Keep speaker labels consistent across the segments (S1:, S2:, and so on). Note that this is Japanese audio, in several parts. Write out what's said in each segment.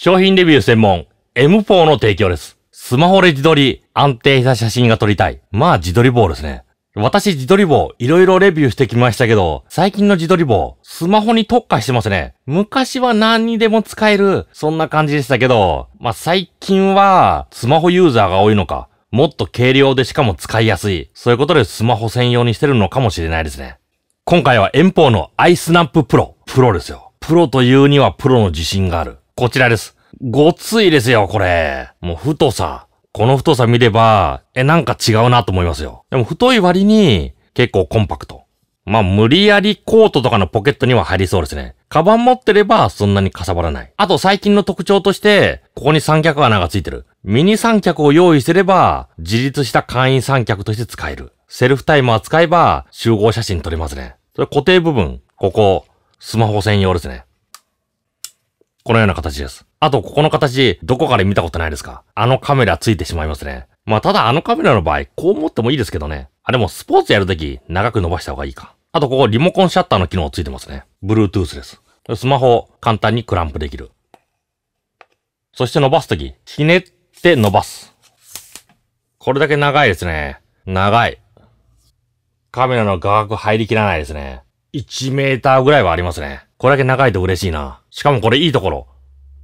S1: 商品レビュー専門、M4 の提供です。スマホで自撮り、安定した写真が撮りたい。まあ自撮り棒ですね。私自撮り棒、いろいろレビューしてきましたけど、最近の自撮り棒、スマホに特化してますね。昔は何にでも使える、そんな感じでしたけど、まあ最近は、スマホユーザーが多いのか、もっと軽量でしかも使いやすい。そういうことでスマホ専用にしてるのかもしれないですね。今回は遠方のアイスナッププロ。プロですよ。プロというにはプロの自信がある。こちらです。ごついですよ、これ。もう太さ。この太さ見れば、え、なんか違うなと思いますよ。でも太い割に、結構コンパクト。まあ、無理やりコートとかのポケットには入りそうですね。カバン持ってればそんなにかさばらない。あと最近の特徴として、ここに三脚穴がついてる。ミニ三脚を用意すれば、自立した簡易三脚として使える。セルフタイマー使えば、集合写真撮れますね。それ固定部分、ここ、スマホ専用ですね。このような形です。あと、ここの形、どこかで見たことないですかあのカメラついてしまいますね。まあ、ただあのカメラの場合、こう持ってもいいですけどね。あ、でもスポーツやるとき、長く伸ばした方がいいか。あと、ここリモコンシャッターの機能ついてますね。Bluetooth です。スマホ、簡単にクランプできる。そして伸ばすとき、ひねって伸ばす。これだけ長いですね。長い。カメラの画角入りきらないですね。1メーターぐらいはありますね。これだけ長いと嬉しいな。しかもこれいいところ。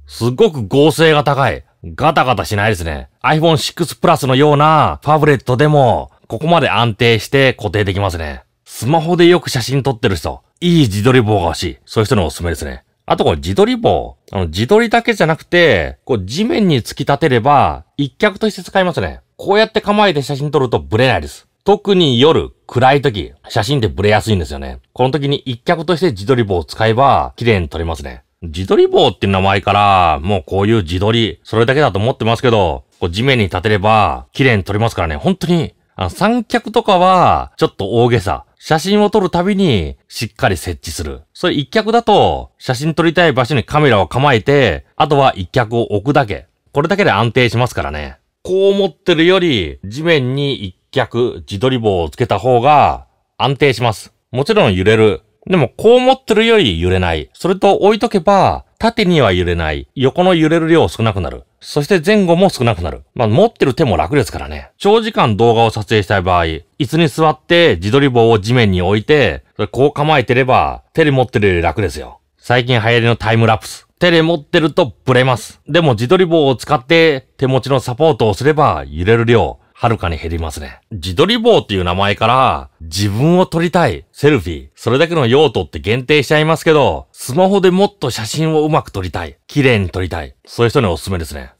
S1: すっごく合成が高い。ガタガタしないですね。iPhone 6 Plus のようなファブレットでも、ここまで安定して固定できますね。スマホでよく写真撮ってる人、いい自撮り棒が欲しい。そういう人のおすすめですね。あとこれ自撮り棒。あの、自撮りだけじゃなくて、こう地面に突き立てれば、一脚として使いますね。こうやって構えて写真撮るとブレないです。特に夜、暗い時、写真ってブレやすいんですよね。この時に一脚として自撮り棒を使えば、綺麗に撮れますね。自撮り棒って名前から、もうこういう自撮り、それだけだと思ってますけど、こう地面に立てれば、綺麗に撮れますからね、本当に、あの三脚とかは、ちょっと大げさ。写真を撮るたびに、しっかり設置する。それ一脚だと、写真撮りたい場所にカメラを構えて、あとは一脚を置くだけ。これだけで安定しますからね。こう思ってるより、地面に一逆、自撮り棒をつけた方が安定します。もちろん揺れる。でも、こう持ってるより揺れない。それと置いとけば、縦には揺れない。横の揺れる量少なくなる。そして前後も少なくなる。まあ、持ってる手も楽ですからね。長時間動画を撮影したい場合、椅子に座って自撮り棒を地面に置いて、それこう構えてれば、手で持ってるより楽ですよ。最近流行りのタイムラプス。手で持ってるとブレます。でも自撮り棒を使って手持ちのサポートをすれば揺れる量、はるかに減りますね。自撮り棒っていう名前から、自分を撮りたい、セルフィー、それだけの用途って限定しちゃいますけど、スマホでもっと写真をうまく撮りたい、綺麗に撮りたい、そういう人におすすめですね。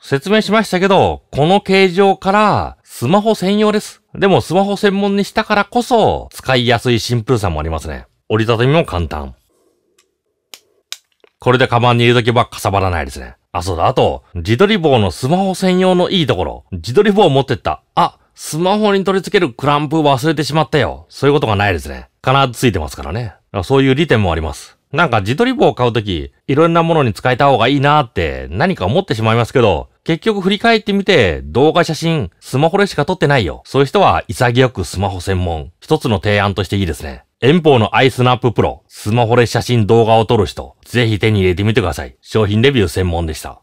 S1: 説明しましたけど、この形状から、スマホ専用です。でもスマホ専門にしたからこそ、使いやすいシンプルさもありますね。折りたたみも簡単。これでカバンに入れとけばかさばらないですね。あ、そうだ、あと、自撮り棒のスマホ専用のいいところ。自撮り棒持ってった。あ、スマホに取り付けるクランプ忘れてしまったよ。そういうことがないですね。必ずついてますからね。そういう利点もあります。なんか自撮り棒を買うとき、いろんなものに使えた方がいいなって何か思ってしまいますけど、結局振り返ってみて、動画写真、スマホでしか撮ってないよ。そういう人は潔くスマホ専門。一つの提案としていいですね。遠方のアイスナッププロ、スマホで写真動画を撮る人、ぜひ手に入れてみてください。商品レビュー専門でした。